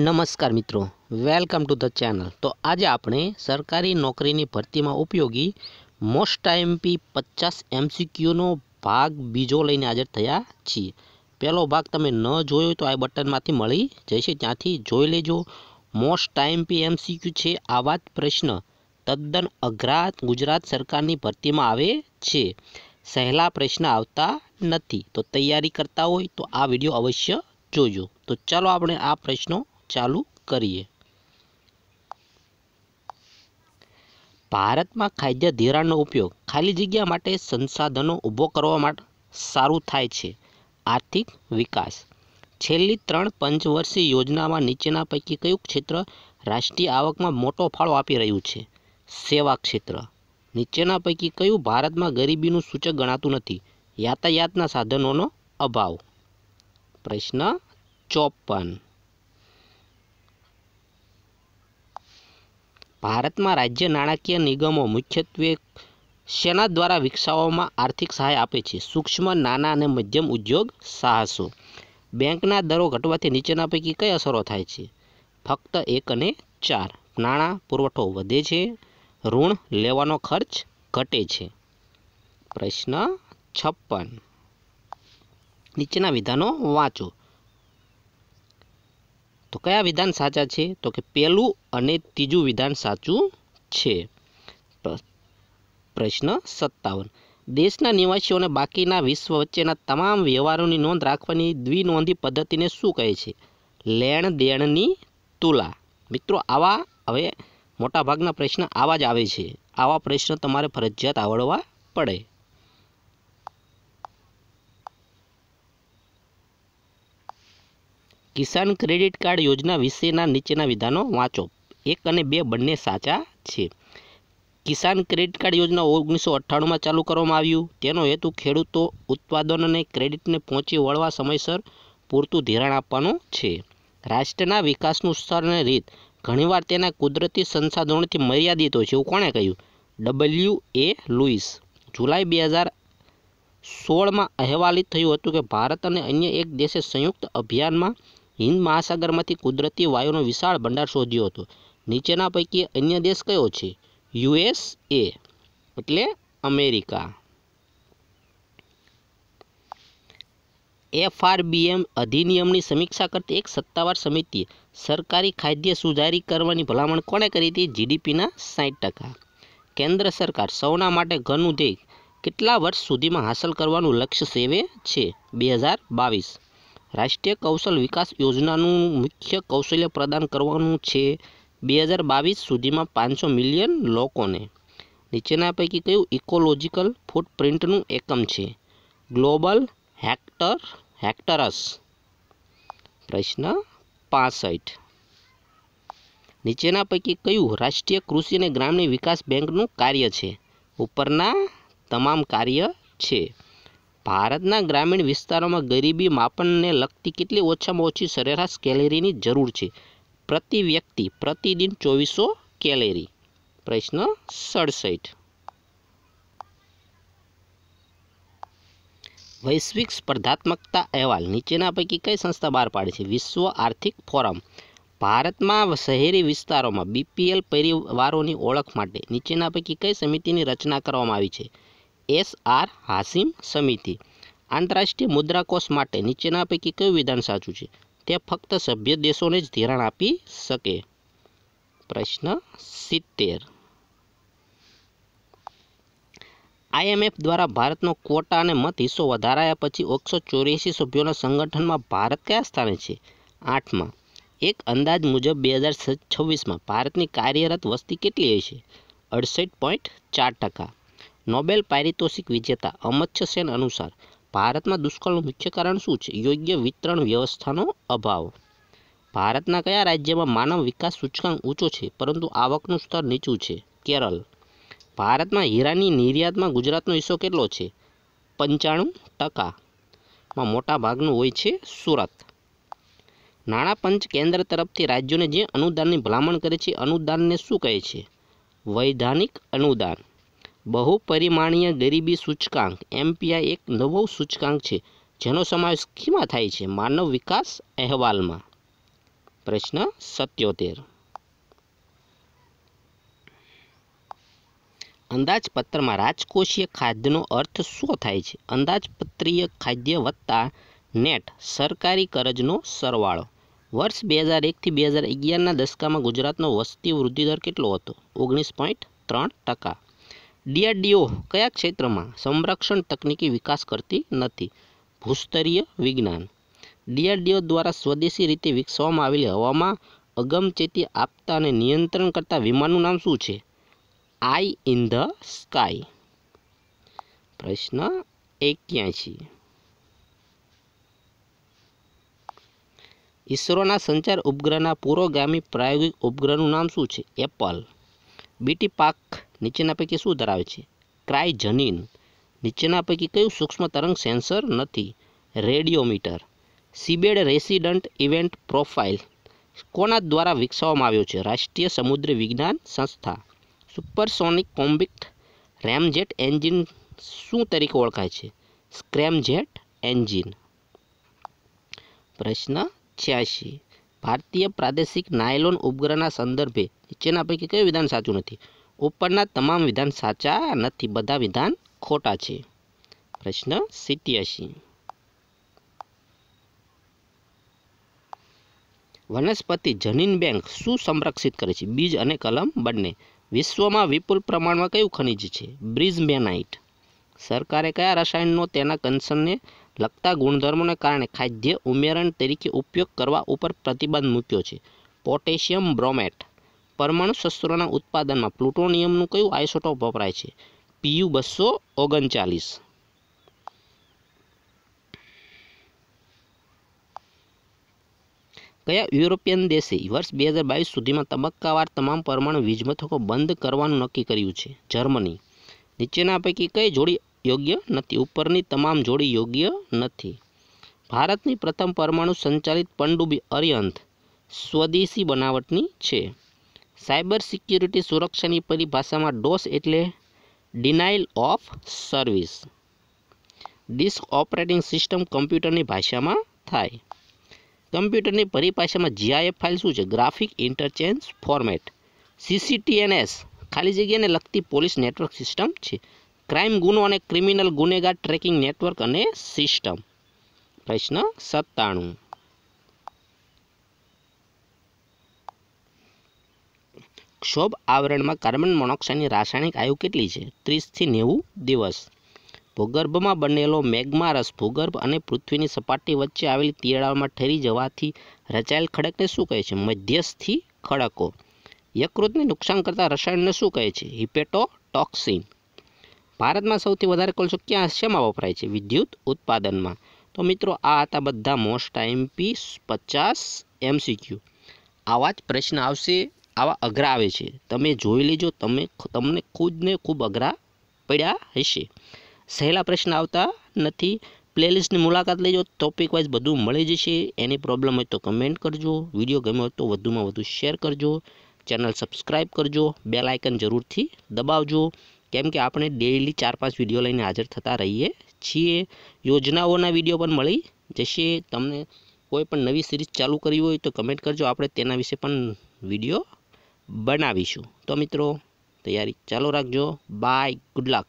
નમસ્કાર મિત્રો welcome to the channel તો આજે આપણે સરકારી નોકરીની ભરતીમાં ઉપયોગી મોસ્ટ ટાઈમપી પચાસ એમસીક્યુનો ભાગ બીજો લઈને હાજર થયા છીએ પહેલો ભાગ તમે ન જોયો તો આ બટનમાંથી મળી જશે ત્યાંથી જોઈ લેજો મોસ્ટ ટાઈમપી એમસીક્યુ છે આવા જ પ્રશ્ન તદ્દન અઘરા ગુજરાત સરકારની ભરતીમાં આવે છે સહેલા પ્રશ્ન આવતા નથી તો તૈયારી કરતા હોય તો આ વિડીયો અવશ્ય જોજો તો ચાલો આપણે આ પ્રશ્નો ચાલુ કરીએ ભારતમાં ખાદ્ય ધિરાણનો ઉપયોગ ખાલી જગ્યા માટે સંસાધનો ઊભો કરવા માટે સારું થાય છે આર્થિક વિકાસ છેલ્લી ત્રણ પંચવર્ષીય યોજનામાં નીચેના પૈકી કયું ક્ષેત્ર રાષ્ટ્રીય આવકમાં મોટો ફાળો આપી રહ્યું છે સેવા ક્ષેત્ર નીચેના પૈકી કયું ભારતમાં ગરીબીનું સૂચક ગણાતું નથી યાતાયાતના સાધનોનો અભાવ પ્રશ્ન ચોપન ભારતમાં રાજ્ય નાણાકીય નિગમો મુખ્યત્વે સેના દ્વારા વિકસાવવામાં આર્થિક સહાય આપે છે સૂક્ષ્મ નાના અને મધ્યમ ઉદ્યોગ સાહસો બેંકના દરો ઘટવાથી નીચેના પૈકી કઈ અસરો થાય છે ફક્ત એક અને ચાર નાણાં પુરવઠો વધે છે ઋણ લેવાનો ખર્ચ ઘટે છે પ્રશ્ન છપ્પન નીચેના વિધાનો વાંચો તો કયા વિધાન સાચા છે તો કે પહેલું અને ત્રીજું વિધાન સાચું છે પ્રશ્ન સત્તાવન દેશના નિવાસીઓને બાકીના વિશ્વ વચ્ચેના તમામ વ્યવહારોની નોંધ રાખવાની દ્વિનોંધી પદ્ધતિને શું કહે છે લેણ દેણની તુલા મિત્રો આવા હવે મોટાભાગના પ્રશ્ન આવા જ આવે છે આવા પ્રશ્ન તમારે ફરજિયાત આવડવા પડે કિસાન ક્રેડિટ કાર્ડ યોજના વિશેના નીચેના વિધાનો વાંચો એક અને બે બંને સાચા છે કિસાન ક્રેડિટ કાર્ડ યોજના ઓગણીસો અઠ્ઠાણુંમાં ચાલુ કરવામાં આવ્યું તેનો હેતુ ખેડૂતો ઉત્પાદનોને ક્રેડિટને પહોંચી વળવા સમયસર પૂરતું ધિરાણ આપવાનું છે રાષ્ટ્રના વિકાસનું સ્તર અને રીત ઘણીવાર તેના કુદરતી સંસાધનોથી મર્યાદિત હોય છે એવું કોણે કહ્યું ડબલ્યુ એ લુઈસ જુલાઈ બે હજાર સોળમાં અહેવાલિત થયું હતું કે ભારત અને અન્ય એક દેશે સંયુક્ત અભિયાનમાં હિન્દ મહાસાગરમાંથી કુદરતી વાયુનો વિશાળ ભંડાર શોધ્યો હતો નીચેના પૈકી અન્ય દેશ કયો છે યુએસ એ એટલે અમેરિકા એફઆરબીએમ અધિનિયમની સમીક્ષા કરતી એક સત્તાવાર સમિતિએ સરકારી ખાદ્ય સુધારી કરવાની ભલામણ કોણે કરી હતી જીડીપીના સાઠ ટકા કેન્દ્ર સરકાર સૌના માટે ઘરનું ધ્યેય કેટલા વર્ષ સુધીમાં હાંસલ કરવાનું લક્ષ્ય સેવે છે બે હજાર બાવીસ રાષ્ટ્રીય કૌશલ વિકાસ યોજનાનું મુખ્ય કૌશલ્ય પ્રદાન કરવાનું છે બે હજાર બાવીસ સુધીમાં પાંચસો મિલિયન લોકોને નીચેના પૈકી કયું ઇકોલોજીકલ ફૂટપ્રિન્ટનું એકમ છે ગ્લોબલ હેક્ટર હેક્ટરસ પ્રશ્ન પાસઠ નીચેના પૈકી કયું રાષ્ટ્રીય કૃષિ અને ગ્રામીણ વિકાસ બેંકનું કાર્ય છે ઉપરના તમામ કાર્ય છે ભારતના ગ્રામીણ વિસ્તારોમાં ગરીબી માપનને લગતી કેટલી ઓછામાં ઓછી સરેરાશ કેલેરીની જરૂર છે પ્રતિ વ્યક્તિ પ્રતિદિન ચોવીસો કેલેરી પ્રશ્ન સડસઠ વૈશ્વિક સ્પર્ધાત્મકતા અહેવાલ નીચેના પૈકી કઈ સંસ્થા બહાર પાડે છે વિશ્વ આર્થિક ફોરમ ભારતમાં શહેરી વિસ્તારોમાં બીપીએલ પરિવારોની ઓળખ માટે નીચેના પૈકી કઈ સમિતિની રચના કરવામાં આવી છે એસ આર હાસિમ સમિતિ આંતરરાષ્ટ્રીય મુદ્રાકોષ માટે નીચેના પૈકી કયું વિધાન સાચું છે તે ફક્ત સભ્ય દેશોને જ ધિરાણ આપી શકે પ્રશ્ન સિત્તેર આઈએમએફ દ્વારા ભારતનો કોટા અને મત હિસ્સો વધારાયા પછી ઓગણસો ચોર્યાસી સભ્યોના સંગઠનમાં ભારત કયા સ્થાને છે આઠમાં એક અંદાજ મુજબ બે હજાર છવ્વીસમાં ભારતની કાર્યરત વસ્તી કેટલી હશે અડસઠ પોઈન્ટ ચાર ટકા નોબેલ પારિતોષિક વિજેતા અમર્ત્ય સેન અનુસાર ભારતમાં દુષ્કાળનું મુખ્ય કારણ શું છે યોગ્ય વિતરણ વ્યવસ્થાનો અભાવ ભારતના કયા રાજ્યમાં માનવ વિકાસ સૂચકાંક ઊંચો છે પરંતુ આવકનું સ્તર નીચું છે કેરળ ભારતમાં હીરાની નિર્યાતમાં ગુજરાતનો હિસ્સો કેટલો છે પંચાણું ટકામાં મોટા ભાગનું હોય છે સુરત નાણાં કેન્દ્ર તરફથી રાજ્યોને જે અનુદાનની ભલામણ કરે છે અનુદાનને શું કહે છે વૈધાનિક અનુદાન બહુ પરિમાણીય ગરીબી સૂચકાંક એમપીઆઈ એક નવો સૂચકાંક છે જેનો સમાવેશ કીમાં થાય છે માનવ વિકાસ અહેવાલમાં પ્રશ્ન સત્યોતેર અંદાજપત્રમાં રાજકોષીય ખાદ્યનો અર્થ શું થાય છે અંદાજપત્રીય ખાદ્ય વત્તા નેટ સરકારી કરજનો સરવાળો વર્ષ બે હજાર એકથી બે હજાર અગિયારના દશકામાં ગુજરાતનો વસ્તી વૃદ્ધિદર કેટલો હતો ઓગણીસ પોઈન્ટ ત્રણ ટકા ડીઆરડીઓ કયા ક્ષેત્રમાં સંરક્ષણ તકનીકી વિકાસ કરતી નથી ભૂસ્તરીય વિજ્ઞાન ડીઆરડીઓ દ્વારા સ્વદેશી રીતે વિકસાવવામાં આવેલી હવામાં અગમચેતી આપતા અને નિયંત્રણ કરતા વિમાનનું નામ શું છે આઈ ઇન ધ સ્કાય પ્રશ્ન એક્યાસી ઈસરોના સંચાર ઉપગ્રહના પૂરોગામી પ્રાયોગિક ઉપગ્રહનું નામ શું છે એપલ બીટી પાક નીચેના પૈકી શું ધરાવે છે ક્રાયજનીન નીચેના પૈકી કયું સૂક્ષ્મ તરંગ સેન્સર નથી radiometer seabed resident event profile કોના દ્વારા વિકસાવવામાં આવ્યો છે રાષ્ટ્રીય સમુદ્ર વિજ્ઞાન સંસ્થા સુપરસોનિક કોમ્બિક્ટ રેમજેટ એન્જિન શું તરીકે ઓળખાય છે સ્ક્રેમજેટ એન્જિન પ્રશ્ન છ્યાસી ભારતીય પ્રાદેશિક નાયલોન ઉપગ્રહના સંદર્ભે નીચેના પૈકી કયું વિધાન સાચું નથી ઉપરના તમામ વિધાન સાચા નથી બધા વિધાન ખોટા છે પ્રશ્ન સિત્યાસી વનસ્પતિ જનીન બેંક શું સંરક્ષિત કરે છે બીજ અને કલમ બંને વિશ્વમાં વિપુલ પ્રમાણમાં કયું ખનિજ છે બ્રિઝમેનાઇટ સરકારે કયા રસાયણનો તેના કન્સર્નને લગતા ગુણધર્મોને કારણે ખાદ્ય ઉમેરણ તરીકે ઉપયોગ કરવા ઉપર પ્રતિબંધ મૂક્યો છે પોટેશિયમ બ્રોમેટ પરમાણુ શસ્ત્રોના ઉત્પાદનમાં પ્લુટોનિયમનું કયું આઇસોટોપ વપરાય છે પીયુ બસો ઓગણચાલીસ કયા યુરોપિયન દેશે વર્ષ બે હજાર બાવીસ સુધીમાં તબક્કાવાર તમામ પરમાણુ વીજમથકો બંધ કરવાનું નક્કી કર્યું છે જર્મની નીચેના પૈકી કઈ જોડી યોગ્ય નથી ઉપરની તમામ જોડી યોગ્ય નથી ભારતની પ્રથમ પરમાણુ સંચાલિત પનડુબી અર્યંત સ્વદેશી બનાવટની છે સાયબર સિક્યુરિટી સુરક્ષાની પરિભાષામાં ડોસ એટલે denial of service disk operating system કમ્પ્યુટરની ભાષામાં થાય કમ્પ્યુટરની પરિભાષામાં જીઆઈએફ ફાઇલ શું છે ગ્રાફિક ઇન્ટરચેન્જ ફોર્મેટ સીસીટીએનએસ ખાલી જગ્યાને લગતી પોલીસ નેટવર્ક સિસ્ટમ છે ક્રાઇમ ગુનો અને ક્રિમિનલ ગુનેગાર ટ્રેકિંગ નેટવર્ક અને સિસ્ટમ પ્રશ્ન સત્તાણું શોભ આવરણમાં કાર્બન મોનોક્સાઇડની રાસાયણિક આયુ કેટલી છે ત્રીસથી નેવું દિવસ ભૂગર્ભમાં બનેલો મેગમારસ ભૂગર્ભ અને પૃથ્વીની સપાટી વચ્ચે આવેલી તિરાડમાં ઠરી જવાથી રચાયેલ ખડકને શું કહે છે મધ્યસ્થી ખડકો યકૃતને નુકસાન કરતા રસાયણને શું કહે છે હિપેટોટોક્સિન ભારતમાં સૌથી વધારે કોલસો ક્યાં શેમાં વપરાય છે વિદ્યુત ઉત્પાદનમાં તો મિત્રો આ હતા બધા મોસ્ટ આઈમપી પચાસ એમસીક્યુ આવા જ પ્રશ્ન આવશે આવા અઘરા આવે છે તમે જોઈ લેજો તમે તમને ખુદને ખૂબ અઘરા પડ્યા હશે સહેલા પ્રશ્ન આવતા નથી પ્લેલિસ્ટની મુલાકાત લેજો ટોપિક વાઇઝ બધું મળી જશે એની પ્રોબ્લેમ હોય તો કમેન્ટ કરજો વિડીયો ગમ્યો હોય તો વધુમાં વધુ શેર કરજો ચેનલ સબસ્ક્રાઇબ કરજો બે આઇકન જરૂરથી દબાવજો કેમ કે આપણે ડેઈલી ચાર પાંચ વિડીયો લઈને હાજર થતા રહીએ છીએ યોજનાઓના વિડીયો પણ મળી જશે તમને કોઈ પણ નવી સિરીઝ ચાલુ કરવી હોય તો કમેન્ટ કરજો આપણે તેના વિશે પણ વિડીયો બનાવીશું તો મિત્રો તૈયારી ચાલુ રાખજો બાય ગુડ લક